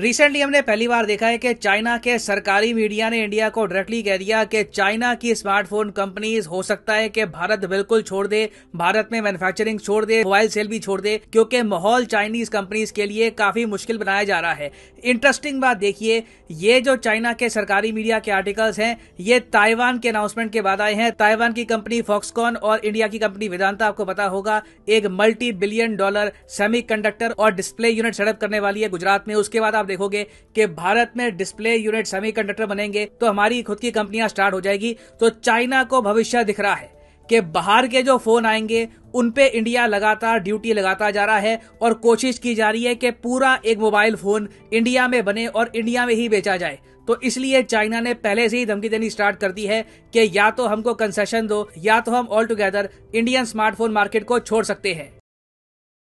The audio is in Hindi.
रिसेंटली हमने पहली बार देखा है कि चाइना के सरकारी मीडिया ने इंडिया को डायरेक्टली कह दिया कि चाइना की स्मार्टफोन कंपनीज हो सकता है कि भारत बिल्कुल छोड़ दे भारत में मैन्युफैक्चरिंग छोड़ दे मोबाइल सेल भी छोड़ दे क्योंकि माहौल चाइनीज कंपनीज के लिए काफी मुश्किल बनाया जा रहा है इंटरेस्टिंग बात देखिए ये जो चाइना के सरकारी मीडिया के आर्टिकल्स हैं ये ताइवान के अनाउंसमेंट के बाद आए हैं ताइवान की कंपनी फॉक्सकॉन और इंडिया की कंपनी वेदांता आपको पता होगा एक मल्टी बिलियन डॉलर सेमी और डिस्प्ले यूनिट सेटअप करने वाली है गुजरात में उसके बाद आप देखोगे कि भारत में डिस्प्ले यूनिट सेमीकंडक्टर बनेंगे तो हमारी खुद की कंपनियां स्टार्ट हो जाएगी तो चाइना को भविष्य दिख रहा है कि बाहर के जो फोन आएंगे उन पे इंडिया लगातार ड्यूटी लगाता जा रहा है और कोशिश की जा रही है कि पूरा एक मोबाइल फोन इंडिया में बने और इंडिया में ही बेचा जाए तो इसलिए चाइना ने पहले से ही धमकी देनी स्टार्ट कर दी है कि या तो हमको कंसेशन दो या तो हम all together Indian smartphone market को छोड़ सकते हैं